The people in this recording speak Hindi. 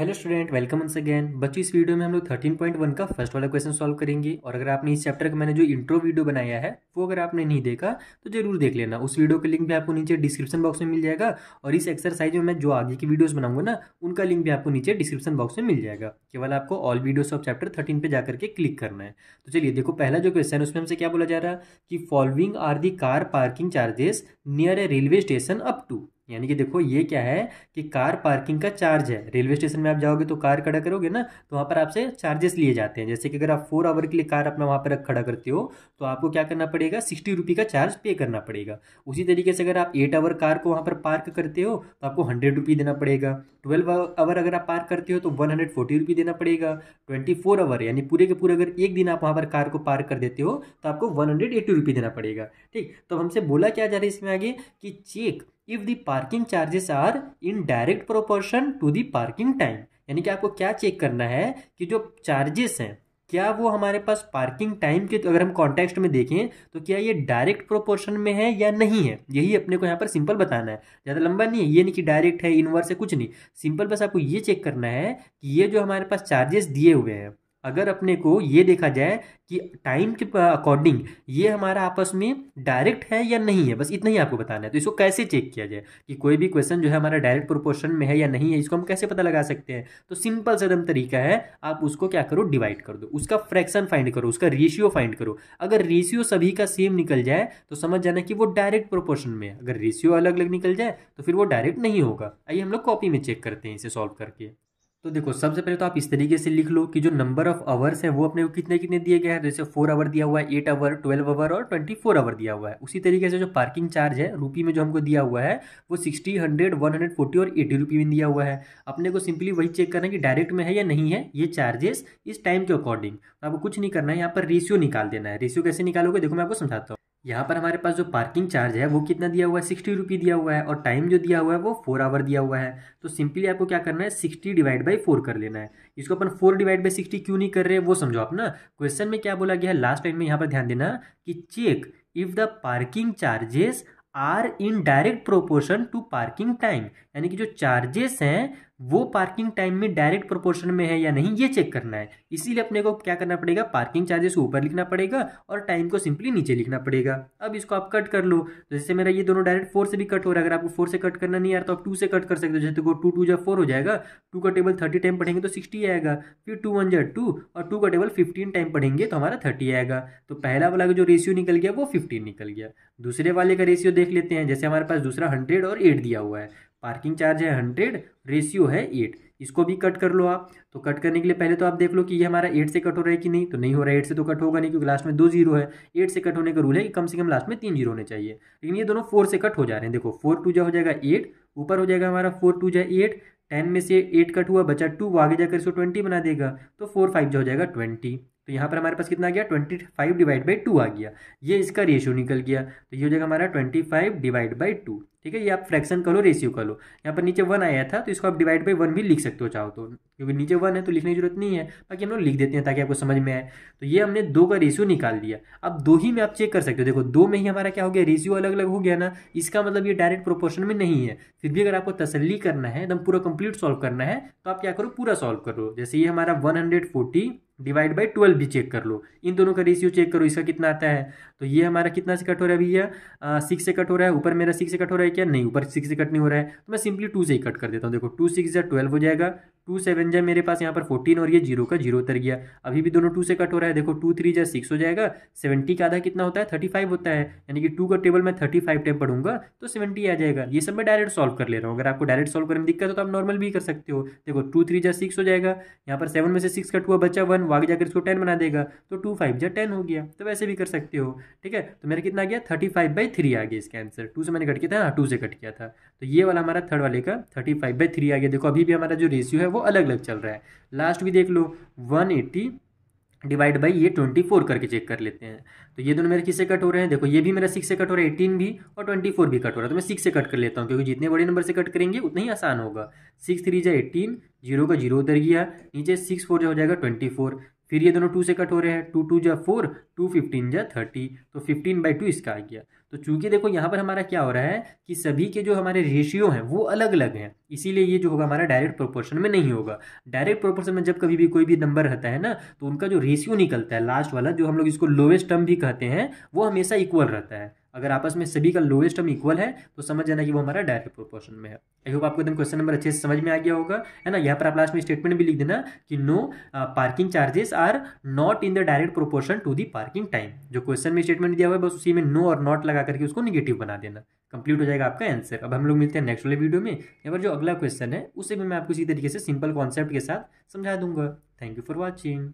hello student welcome once again बच्चों इस वीडियो में हम लोग 13.1 का फर्स्ट वाला क्वेश्चन सॉल्व करेंगे और अगर आपने इस चैप्टर का मैंने जो इंट्रो वीडियो बनाया है वो अगर आपने नहीं देखा तो जरूर देख लेना उस वीडियो का लिंक भी आपको नीचे डिस्क्रिप्शन बॉक्स में मिल जाएगा और इस एक्सरसाइज में मैं जो आगे की वीडियोज़ बनाऊंगा ना उनका लिंक भी आपको नीचे डिस्क्रिप्शन बॉक्स में मिल जाएगा केवल आपको all videos of chapter thirteen पर जाकर के क्लिक करना है तो चलिए देखो पहला जो क्वेश्चन है उसमें हमसे क्या बोला जा रहा है कि following are the car parking charges near a railway station up to यानी कि देखो ये क्या है कि कार पार्किंग का चार्ज है रेलवे स्टेशन में आप जाओगे तो कार खड़ा करोगे ना तो वहाँ पर आपसे चार्जेस लिए जाते हैं जैसे कि अगर आप फोर आवर के लिए कार अपना वहाँ पर खड़ा करते हो तो आपको क्या करना पड़ेगा सिक्सटी रुपी का चार्ज पे करना पड़ेगा उसी तरीके से अगर आप एट आवर कार को वहाँ पर पार्क करते हो तो आपको हंड्रेड रुपी देना पड़ेगा ट्वेल्व आवर अगर आप पार्क करते हो तो वन हंड्रेड फोर्टी रुपी देना पड़ेगा ट्वेंटी फोर आवर यानी पूरे के पूरे अगर एक दिन आप वहाँ पर कार को पार्क कर देते हो तो आपको वन हंड्रेड एट्टी रुपी देना पड़ेगा ठीक तो हमसे बोला क्या जा रहा है इसमें आगे कि check if the parking charges are in direct proportion to the parking time यानी कि आपको क्या चेक करना है कि जो चार्जेस हैं क्या वो हमारे पास पार्किंग टाइम के तो अगर हम कॉन्टेक्स्ट में देखें तो क्या ये डायरेक्ट प्रोपोर्शन में है या नहीं है यही अपने को यहाँ पर सिंपल बताना है ज़्यादा लंबा नहीं है ये नहीं कि डायरेक्ट है इनवर्स है कुछ नहीं सिंपल बस आपको ये चेक करना है कि ये जो हमारे पास चार्जेस दिए हुए हैं अगर अपने को ये देखा जाए कि टाइम के अकॉर्डिंग ये हमारा आपस में डायरेक्ट है या नहीं है बस इतना ही आपको बताना है तो इसको कैसे चेक किया जाए कि कोई भी क्वेश्चन जो है हमारा डायरेक्ट प्रोपोर्शन में है या नहीं है इसको हम कैसे पता लगा सकते हैं तो सिंपल सदम तरीका है आप उसको क्या करो डिवाइड कर दो उसका फ्रैक्शन फाइंड करो उसका रेशियो फाइंड करो अगर रेशियो सभी का सेम निकल जाए तो समझ जाना कि वो डायरेक्ट प्रोपोर्शन में है अगर रेशियो अलग अलग निकल जाए तो फिर वो डायरेक्ट नहीं होगा आइए हम लोग कॉपी में चेक करते हैं इसे सॉल्व करके तो देखो सबसे पहले तो आप इस तरीके से लिख लो कि जो नंबर ऑफ आवर्स है वो अपने को कितने कितने दिए गए हैं जैसे फोर आवर दिया हुआ है एट आवर ट्वेल्व आवर और ट्वेंटी फोर आवर दिया हुआ है उसी तरीके से जो पार्किंग चार्ज है रुपी में जो हमको दिया हुआ है वो sixty hundred one hundred forty और एटी रुपी में दिया हुआ है अपने को सिंपली वही चेक करना है कि डायरेक्ट में है या नहीं है ये चार्जेस इस टाइम के अकॉर्डिंग आपको कुछ नहीं करना है यहाँ पर रेशियो निकाल देना है रेशियो कैसे निकालोगे देखो मैं आपको समझाता हूँ यहाँ पर हमारे पास जो पार्किंग चार्ज है वो कितना दिया हुआ है सिक्सटी रुपी दिया हुआ है और टाइम जो दिया हुआ है वो फोर आवर दिया हुआ है तो सिंपली आपको क्या करना है सिक्सटी डिवाइड बाई फोर कर लेना है इसको अपन फोर डिवाइड बाई सिक्सटी क्यों नहीं कर रहे वो समझो आप ना क्वेश्चन में क्या बोला गया है लास्ट टाइम में यहाँ पर ध्यान देना कि check if the parking charges are in direct proportion to parking time यानी कि जो चार्जेस हैं वो पार्किंग टाइम में डायरेक्ट प्रोपोर्शन में है या नहीं ये चेक करना है इसीलिए अपने को क्या करना पड़ेगा पार्किंग चार्जेस को ऊपर लिखना पड़ेगा और टाइम को सिंपली नीचे लिखना पड़ेगा अब इसको आप कट कर लो तो जैसे मेरा ये दोनों डायरेक्ट फोर से भी कट हो रहा है अगर आपको फोर से कट करना नहीं आ रहा तो आप टू से कट कर सकते हो जैसे टू टू जब फोर हो जाएगा टू का टेबल थर्टी टाइम पढ़ेंगे तो सिक्सटी आएगा फिर टू वन जब टू और टू का टेबल फिफ्टीन टाइम पढ़ेंगे तो हमारा थर्टी आएगा तो पहला वाला का जो रेशियो निकल गया वो फिफ्टीन निकल गया दूसरे वाले का रेशियो देख लेते हैं जैसे हमारे पास दूसरा हंड्रेड और एट दिया हुआ है पार्किंग चार्ज है हंड्रेड रेशियो है एट इसको भी कट कर लो आप तो कट करने के लिए पहले तो आप देख लो कि ये हमारा एट से कट हो रहा है कि नहीं तो नहीं हो रहा है एट से तो कट होगा नहीं क्योंकि लास्ट में दो जीरो है एट से कट होने का रूल है कि कम से कम लास्ट में तीन जीरो होने चाहिए लेकिन ये दोनों फोर से कट हो जा रहे हैं देखो फोर टू जो हो जाएगा एट ऊपर हो जाएगा हमारा फोर टू जो एट टेन में से एट कट हुआ बचा टू वो आगे जाकर इसको ट्वेंटी बना देगा तो फोर फाइव जो हो जाएगा ट्वेंटी तो यहाँ पर हमारे पास कितना आ गया twenty five divide by two आ गया ये इसका रेशियो निकल गया तो ये हो जाएगा हमारा twenty five divide by two ठीक है ये आप फ्रैक्शन कर लो रेशियो कर लो यहाँ पर नीचे वन आया था तो इसको आप डिवाइड बाई वन भी लिख सकते हो चाहो तो क्योंकि नीचे वन है तो लिखने की जरूरत नहीं है बाकी हम लोग लिख देते हैं ताकि आपको समझ में आए तो ये हमने दो का रेशियो निकाल दिया अब दो ही में आप चेक कर सकते हो देखो दो में ही हमारा क्या हो गया रेशियो अलग अलग हो गया ना इसका मतलब ये डायरेक्ट प्रोपोर्शन में नहीं है फिर भी अगर आपको तसली करना है एकदम पूरा कंप्लीट सॉल्व करना है तो आप क्या करो पूरा सॉल्व करो जैसे ये हमारा one hundred forty divide by twelve भी चेक कर लो इन दोनों का रेशियो चेक करो इसका कितना आता है तो ये हमारा कितना से कट हो रहा है भैया सिक्स से कट हो रहा है ऊपर मेरा सिक्स से कट हो रहा है क्या नहीं ऊपर सिक्स से कट नहीं हो रहा है तो मैं सिंपली टू से ही कट कर देता हूँ देखो टू सिक्स या ट्वेल्व हो जाएगा टू सेवन जाए मेरे पास यहाँ पर फोर्टीन और ये जीरो का जीरो उतर गया अभी भी दोनों टू से कट हो रहा है देखो टू थ्री जाए सिक्स हो जाएगा सेवेंटी का आधा कितना होता है थर्टी फाइव होता है यानी कि टू का टेबल मैं थर्टी फाइव टाइम पढ़ूंगा तो सेवेंटी आ जाएगा ये सब मैं डायरेक्ट सॉल्व कर ले रहा हूँ अगर आपको डायरेक्ट सॉल्व करने में दिक्कत हो तो आप नॉर्मल भी कर सकते हो देखो टू थ्री जाए सिक्स हो जाएगा यहाँ पर सेवन में से सिक्स कट हुआ बच्चा वन वाग जाकर इसको टेन बना देगा तो टू फाइव जाए टेन हो गया तो वैसे भी कर सकते हो ठीक है तो मेरा कितना आ गया थर्टी फाइव बाई थ्री आ गया इसका आंसर टू से मैंने कट किया था हाँ टू से कट किया था तो ये वाला हमारा थर्ड वाले का थर्टी फाइव बाई थ्री आ गया देखो अभी भी हमारा जो रेशियो है वो वो अलग अलग चल रहा है लास्ट भी देख लो वन एट्टी डिवाइड बाई ये ट्वेंटी फोर करके चेक कर लेते हैं तो ये दोनों मेरे किससे कट हो रहे हैं देखो ये भी मेरा सिक्स से कट हो रहा है एटीन भी और ट्वेंटी फोर भी कट हो रहा है तो मैं सिक्स से कट कर लेता हूँ क्योंकि जितने बड़े नंबर से कट करेंगे उतना ही आसान होगा सिक्स थ्री जा एटीन जीरो का जीरो उतर गया नीचे सिक्स फोर जो हो जाएगा ट्वेंटी फोर फिर ये दोनों टू से कट हो रहे हैं टू टू जा फोर टू फिफ्टीन जा थर्टी तो फिफ्टीन बाई टू इसका आ गया तो चूंकि देखो यहाँ पर हमारा क्या हो रहा है कि सभी के जो हमारे रेशियो हैं वो अलग अलग हैं इसीलिए ये जो होगा हमारा डायरेक्ट प्रोपोर्शन में नहीं होगा डायरेक्ट प्रोपोर्शन में जब कभी भी कोई भी नंबर रहता है ना तो उनका जो रेशियो निकलता है लास्ट वाला जो हम लोग इसको लोवेस्ट टर्म भी कहते हैं वो हमेशा इक्वल रहता है अगर आपस में सभी का लोएस्ट टर्म इक्वल है तो समझ जाना कि वो हमारा डायरेक्ट प्रोपोर्शन में है आई होप आपको एकदम क्वेश्चन नंबर अच्छे से समझ में आ गया होगा है ना यहाँ पर आप लास्ट में स्टेटमेंट भी लिख देना कि no parking charges are not in the direct proportion to the parking time जो क्वेश्चन में स्टेटमेंट दिया हुआ है बस उसी में नो और नॉट लगा करके उसको निगेटिव बना देना कंप्लीट हो जाएगा आपका आंसर अब हम लोग मिलते हैं नेक्स्ट वाले वीडियो में यहाँ पर जो अगला क्वेश्चन है उसे भी मैं आपको इसी तरीके से सिंपल कॉन्सेप्ट के साथ समझा दूंगा थैंक यू फॉर वॉचिंग